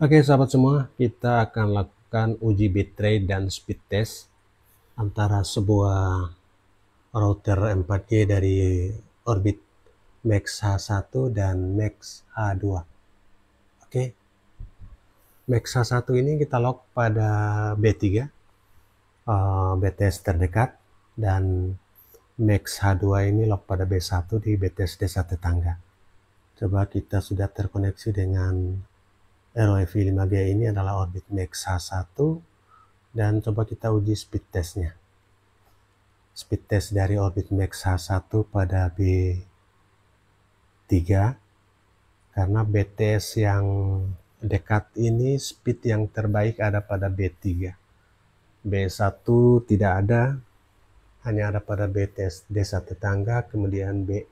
Oke sahabat semua, kita akan lakukan uji bitrate dan speed test antara sebuah router M4G dari Orbit Max H1 dan Max H2. Oke, Max H1 ini kita lock pada B3, uh, eh, BTS terdekat, dan Max H2 ini lock pada B1 di BTS desa tetangga. Coba kita sudah terkoneksi dengan ROV 5G ini adalah orbit h 1 e dan coba kita uji speed testnya. Speed test dari orbit h 1 e pada B3 karena BTS yang dekat ini speed yang terbaik ada pada B3. B1 tidak ada, hanya ada pada BTS desa tetangga, kemudian B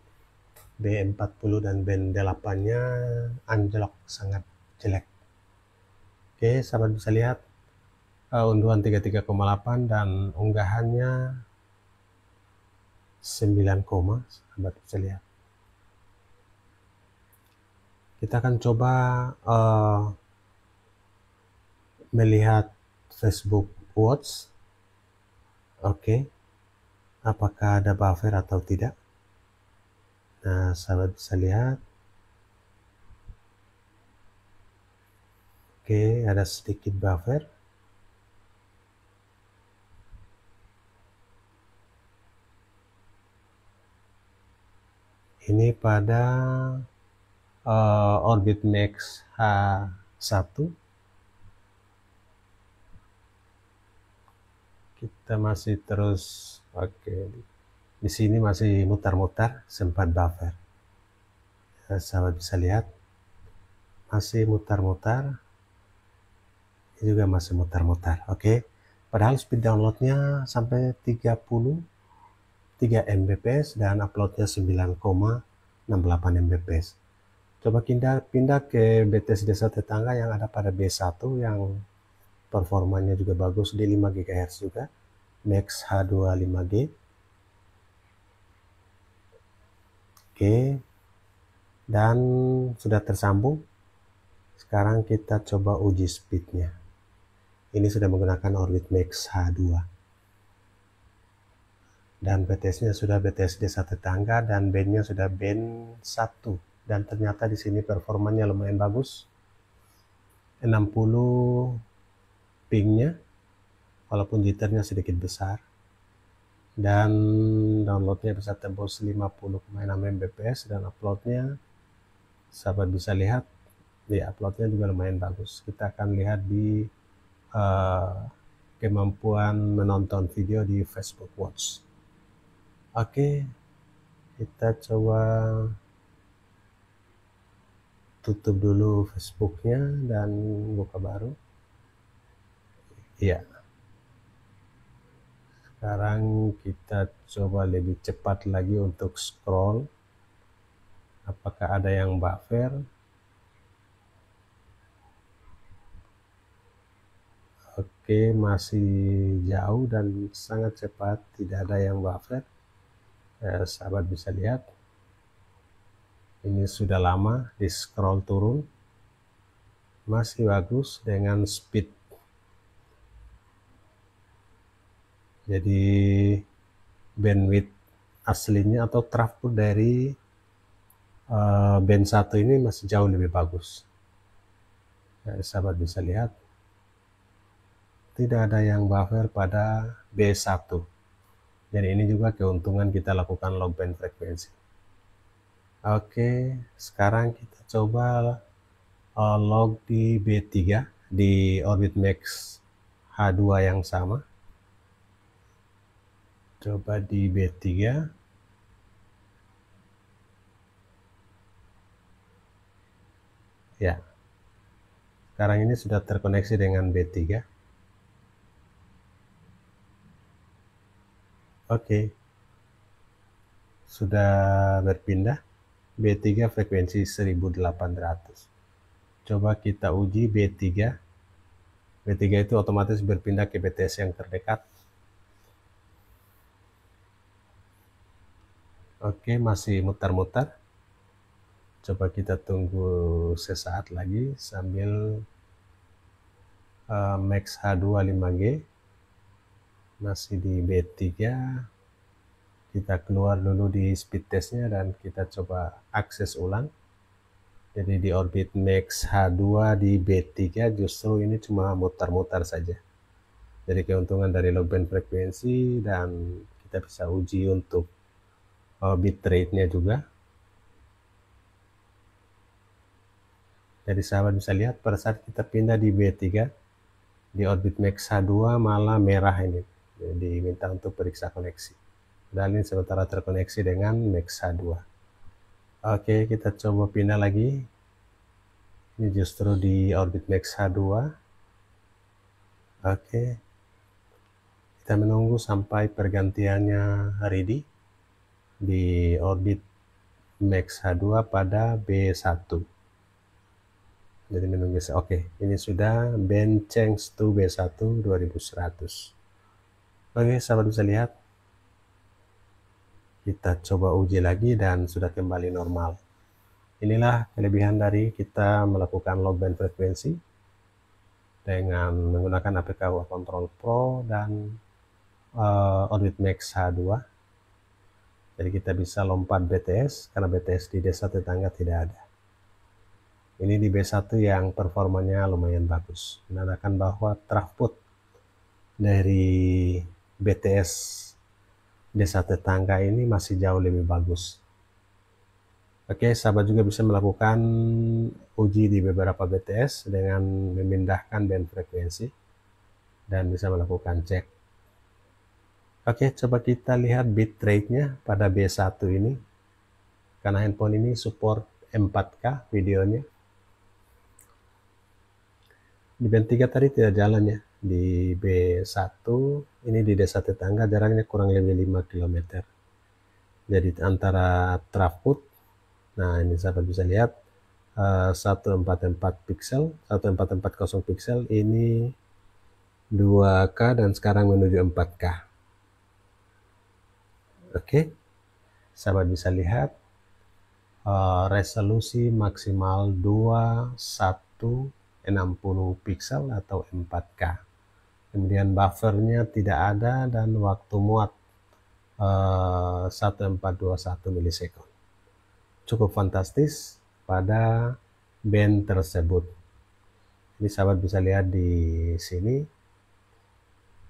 B40 dan B8-nya anjlok sangat jelek oke sahabat bisa lihat uh, unduhan 33,8 dan unggahannya 9, sahabat bisa lihat kita akan coba uh, melihat Facebook Watch oke apakah ada buffer atau tidak nah sahabat bisa lihat Oke, ada sedikit buffer. Ini pada uh, orbit max H1. Kita masih terus, oke, okay. di sini masih mutar-mutar, sempat buffer. Ya, sahabat bisa lihat, masih mutar-mutar, ini juga masih mutar-mutar oke okay? padahal speed downloadnya sampai 30 3 Mbps dan uploadnya 9,68 Mbps coba pindah, pindah ke BTS desa tetangga yang ada pada B1 yang performanya juga bagus di 5 GHz juga Max H25G oke dan sudah tersambung sekarang kita coba uji speednya ini sudah menggunakan Orbit Max H2. Dan BTS-nya sudah BTS desa tetangga dan band-nya sudah band 1. Dan ternyata di sini performanya lumayan bagus. 60 ping-nya, walaupun jitternya sedikit besar dan downloadnya bisa tembus 50,6 Mbps dan uploadnya sahabat bisa lihat di ya, uploadnya juga lumayan bagus kita akan lihat di uh, kemampuan menonton video di Facebook Watch. Oke, okay, kita coba tutup dulu Facebooknya dan buka baru. Iya. Sekarang kita coba lebih cepat lagi untuk scroll. Apakah ada yang buffer? Oke, masih jauh dan sangat cepat, tidak ada yang wafat. Eh, sahabat bisa lihat, ini sudah lama di scroll turun, masih bagus dengan speed. Jadi bandwidth aslinya atau traffic dari uh, band 1 ini masih jauh lebih bagus. Nah, sahabat bisa lihat tidak ada yang buffer pada B1 jadi ini juga keuntungan kita lakukan log band frekuensi Oke sekarang kita coba uh, log di B3 di orbit max H2 yang sama coba di B3 ya sekarang ini sudah terkoneksi dengan B3 Oke. Sudah berpindah B3 frekuensi 1800. Coba kita uji B3. B3 itu otomatis berpindah ke BTS yang terdekat. Oke, masih mutar-mutar. Coba kita tunggu sesaat lagi sambil uh, Max H25G masih di B3 kita keluar dulu di speed testnya dan kita coba akses ulang jadi di orbit max H2 di B3 justru ini cuma mutar-mutar saja jadi keuntungan dari low band frekuensi dan kita bisa uji untuk orbit rate nya juga jadi sahabat bisa lihat pada saat kita pindah di B3 di orbit max H2 malah merah ini diminta untuk periksa koneksi. Dan ini sementara terkoneksi dengan Nexa 2. Oke, kita coba pindah lagi. Ini justru di orbit Nexa 2. Oke. Kita menunggu sampai pergantiannya ready di orbit Mexa 2 pada B1 jadi menunggu oke okay, ini sudah band change to B1 2100 Oke, sahabat bisa lihat. Kita coba uji lagi dan sudah kembali normal. Inilah kelebihan dari kita melakukan low band frekuensi dengan menggunakan APK Control Pro dan uh, Orbit Max H2. Jadi kita bisa lompat BTS karena BTS di desa tetangga tidak ada. Ini di B1 yang performanya lumayan bagus. Menandakan bahwa trafput dari BTS desa tetangga ini masih jauh lebih bagus. Oke, sahabat juga bisa melakukan uji di beberapa BTS dengan memindahkan band frekuensi dan bisa melakukan cek. Oke, coba kita lihat bitrate-nya pada B1 ini. Karena handphone ini support 4 k videonya. Di band 3 tadi tidak jalan ya di B1 ini di desa tetangga jaraknya kurang lebih 5 km jadi antara traput nah ini sahabat bisa lihat uh, 144 pixel 1440 pixel ini 2K dan sekarang menuju 4K oke okay. sahabat bisa lihat uh, resolusi maksimal 2160 pixel atau 4K kemudian buffernya tidak ada dan waktu muat uh, eh, 1421 milisekon cukup fantastis pada band tersebut ini sahabat bisa lihat di sini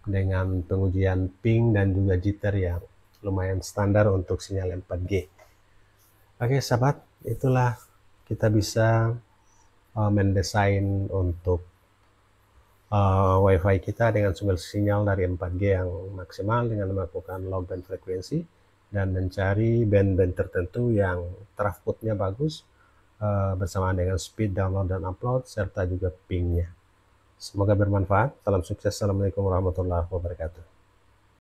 dengan pengujian ping dan juga jitter yang lumayan standar untuk sinyal 4G oke sahabat itulah kita bisa uh, mendesain untuk uh, WiFi kita dengan sumber sinyal dari 4G yang maksimal dengan melakukan low band frekuensi dan mencari band-band tertentu yang throughputnya bagus uh, bersamaan dengan speed download dan upload serta juga pingnya. Semoga bermanfaat. Salam sukses. Assalamualaikum warahmatullahi wabarakatuh.